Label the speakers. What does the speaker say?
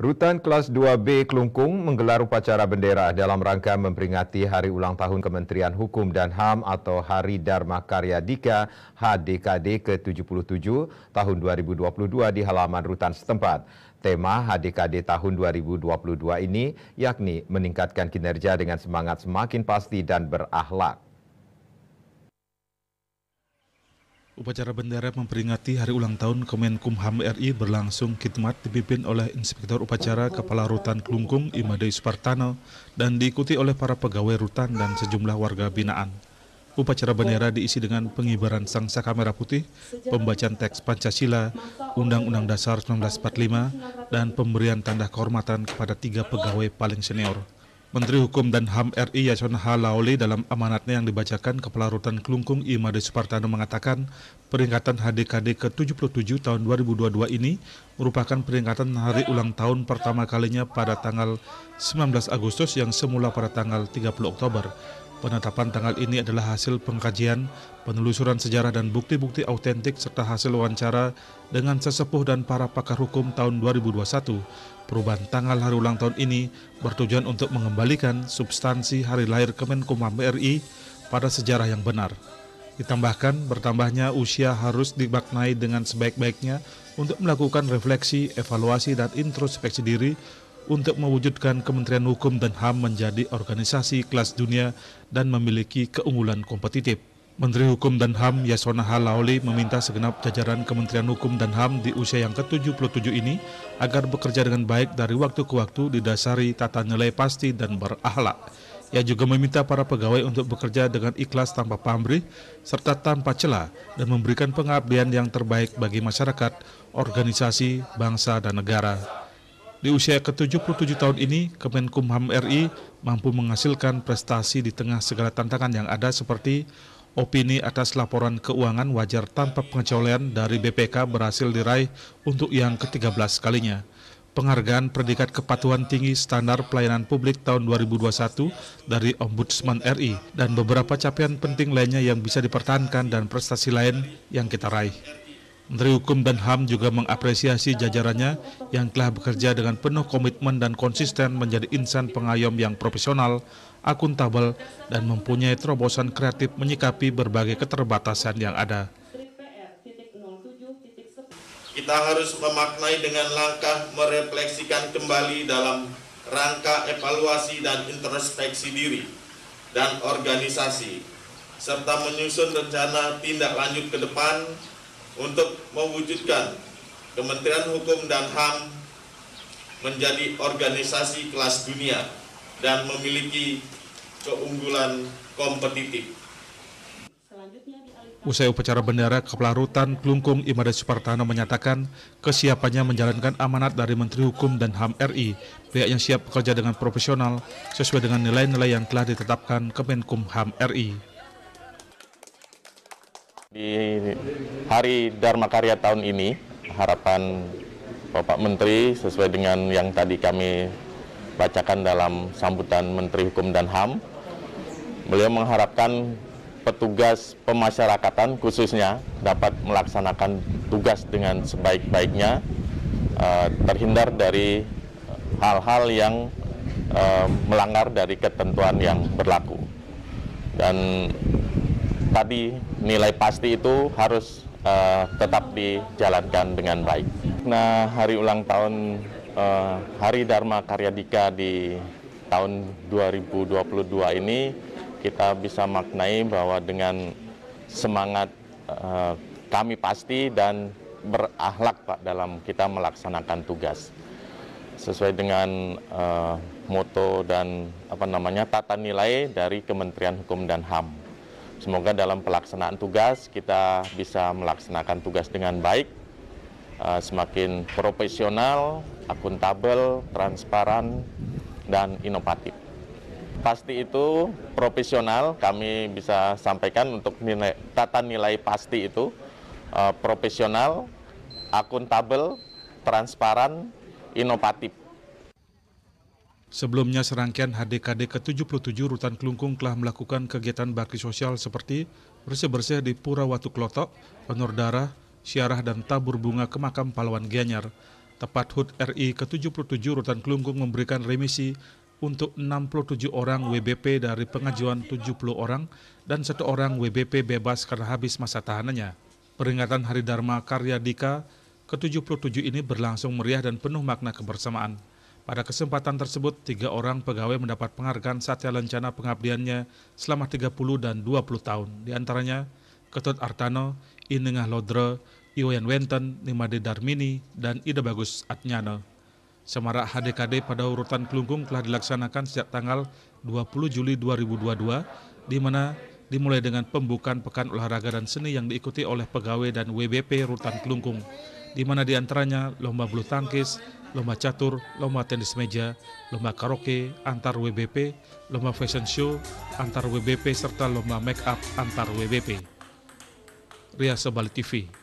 Speaker 1: Rutan Kelas 2B Kelungkung menggelar upacara bendera dalam rangka memperingati Hari Ulang Tahun Kementerian Hukum dan HAM atau Hari Dharma Karya Dika HDKD ke-77 tahun 2022 di halaman rutan setempat. Tema HDKD tahun 2022 ini yakni meningkatkan kinerja dengan semangat semakin pasti dan berakhlak.
Speaker 2: Upacara bendera memperingati hari ulang tahun Kemenkumham RI berlangsung khidmat dipimpin oleh Inspektur Upacara Kepala Rutan Klungkung Imade Supartano dan diikuti oleh para pegawai rutan dan sejumlah warga binaan. Upacara bendera diisi dengan pengibaran sangsaka merah putih, pembacaan teks Pancasila, Undang-Undang Dasar 1945, dan pemberian tanda kehormatan kepada tiga pegawai paling senior. Menteri Hukum dan HAM RI Yasona Halauli dalam amanatnya yang dibacakan Kepala Rutan Kelungkung Imade Supartano mengatakan peringatan HDKD ke-77 tahun 2022 ini merupakan peringatan hari ulang tahun pertama kalinya pada tanggal 19 Agustus yang semula pada tanggal 30 Oktober Penetapan tanggal ini adalah hasil pengkajian, penelusuran sejarah dan bukti-bukti autentik serta hasil wawancara dengan sesepuh dan para pakar hukum tahun 2021. Perubahan tanggal hari ulang tahun ini bertujuan untuk mengembalikan substansi hari lahir Kemenkumham RI pada sejarah yang benar. Ditambahkan, bertambahnya usia harus dimaknai dengan sebaik-baiknya untuk melakukan refleksi, evaluasi, dan introspeksi diri untuk mewujudkan Kementerian Hukum dan HAM menjadi organisasi kelas dunia dan memiliki keunggulan kompetitif. Menteri Hukum dan HAM Yasona Halaoli meminta segenap jajaran Kementerian Hukum dan HAM di usia yang ke-77 ini agar bekerja dengan baik dari waktu ke waktu didasari tata nilai pasti dan berakhlak. Ia juga meminta para pegawai untuk bekerja dengan ikhlas tanpa pamrih serta tanpa celah dan memberikan pengabdian yang terbaik bagi masyarakat, organisasi, bangsa, dan negara. Di usia ke-77 tahun ini, Kemenkumham RI mampu menghasilkan prestasi di tengah segala tantangan yang ada seperti opini atas laporan keuangan wajar tanpa pengecualian dari BPK berhasil diraih untuk yang ke-13 kalinya. Penghargaan Predikat Kepatuhan Tinggi Standar Pelayanan Publik tahun 2021 dari Ombudsman RI dan beberapa capaian penting lainnya yang bisa dipertahankan dan prestasi lain yang kita raih. Menteri Hukum dan HAM juga mengapresiasi jajarannya yang telah bekerja dengan penuh komitmen dan konsisten menjadi insan pengayom yang profesional, akuntabel, dan mempunyai terobosan kreatif menyikapi berbagai keterbatasan yang ada.
Speaker 1: Kita harus memaknai dengan langkah merefleksikan kembali dalam rangka evaluasi dan introspeksi diri dan organisasi, serta menyusun rencana tindak lanjut ke depan untuk mewujudkan Kementerian Hukum dan HAM menjadi organisasi kelas dunia dan memiliki keunggulan kompetitif.
Speaker 2: Usai upacara bendera, Kepala Rutan Klungkung Imada Supartano menyatakan kesiapannya menjalankan amanat dari Menteri Hukum dan HAM RI, pihak yang siap bekerja dengan profesional sesuai dengan nilai-nilai yang telah ditetapkan Kemenkum HAM RI.
Speaker 1: Di hari Dharma Karya tahun ini, harapan Bapak Menteri sesuai dengan yang tadi kami bacakan dalam sambutan Menteri Hukum dan HAM, beliau mengharapkan petugas pemasyarakatan khususnya dapat melaksanakan tugas dengan sebaik-baiknya, eh, terhindar dari hal-hal yang eh, melanggar dari ketentuan yang berlaku. Dan tadi nilai pasti itu harus uh, tetap dijalankan dengan baik. Nah, hari ulang tahun uh, Hari Dharma Karya Dika di tahun 2022 ini kita bisa maknai bahwa dengan semangat uh, kami pasti dan berakhlak Pak dalam kita melaksanakan tugas sesuai dengan uh, moto dan apa namanya tata nilai dari Kementerian Hukum dan HAM. Semoga dalam pelaksanaan tugas kita bisa melaksanakan tugas dengan baik, eh, semakin profesional, akuntabel, transparan, dan inovatif. Pasti itu profesional, kami bisa sampaikan untuk nilai, tata nilai pasti itu eh, profesional, akuntabel, transparan, inovatif.
Speaker 2: Sebelumnya serangkaian HDKD ke-77 Rutan Kelungkung telah melakukan kegiatan bakti sosial seperti bersih-bersih di Pura Watu Klotok, penur darah, syiarah dan tabur bunga ke makam pahlawan Gianyar. Tepat HUT RI ke-77 Rutan Kelungkung memberikan remisi untuk 67 orang WBP dari pengajuan 70 orang dan satu orang WBP bebas karena habis masa tahanannya. Peringatan Hari Dharma Karya Dika ke-77 ini berlangsung meriah dan penuh makna kebersamaan. Pada kesempatan tersebut, tiga orang pegawai mendapat penghargaan satya lencana pengabdiannya selama 30 dan 20 tahun. Di antaranya, Ketut Artano, Inengah Lodre, Iwayan Wenten, Nimade Darmini, dan Ida Bagus Atnyana. Semarak HDKD pada urutan Kelungkung telah dilaksanakan sejak tanggal 20 Juli 2022, di mana dimulai dengan pembukaan Pekan Olahraga dan Seni yang diikuti oleh pegawai dan WBP Rutan Kelungkung di mana di antaranya lomba bulu tangkis, lomba catur, lomba tenis meja, lomba karaoke antar WBP, lomba fashion show antar WBP serta lomba make up antar WBP. Ria Sebali TV